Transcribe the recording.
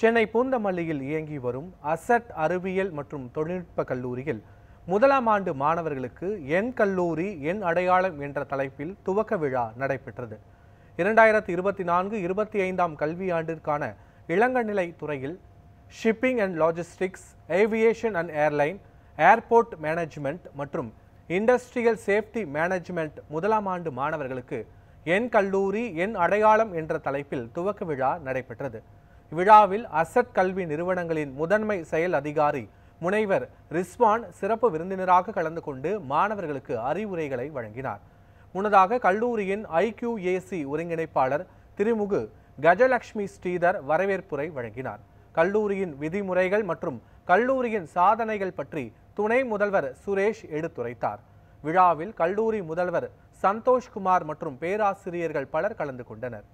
சென்னை பூந்தமல்லியில் இயங்கி வரும் அசட் அறிவியல் மற்றும் தொழில்நுட்ப கல்லூரியில் முதலாம் ஆண்டு மாணவர்களுக்கு என் கல்லூரி என் அடையாளம் என்ற தலைப்பில் துவக்க விழா நடைபெற்றது இரண்டாயிரத்தி இருபத்தி நான்கு இருபத்தி ஐந்தாம் கல்வியாண்டிற்கான இளங்கநிலை துறையில் shipping and logistics aviation and airline airport management மற்றும் இண்டஸ்ட்ரியல் சேஃப்டி மேனேஜ்மெண்ட் முதலாம் ஆண்டு மாணவர்களுக்கு என் கல்லூரி என் அடையாளம் என்ற தலைப்பில் துவக்க விழா நடைபெற்றது விழாவில் அசட் கல்வி நிறுவனங்களின் முதன்மை செயல் அதிகாரி முனைவர் ரிஸ்வான் சிறப்பு விருந்தினராக கலந்து கொண்டு மாணவர்களுக்கு அறிவுரைகளை வழங்கினார் முன்னதாக கல்லூரியின் ஐக்யூஏசி ஒருங்கிணைப்பாளர் திருமுகு கஜலட்சுமி ஸ்ரீதர் வரவேற்புரை வழங்கினார் கல்லூரியின் விதிமுறைகள் மற்றும் கல்லூரியின் சாதனைகள் பற்றி துணை முதல்வர் சுரேஷ் எடுத்துரைத்தார் விழாவில் கல்லூரி முதல்வர் சந்தோஷ்குமார் மற்றும் பேராசிரியர்கள் பலர் கலந்து கொண்டனர்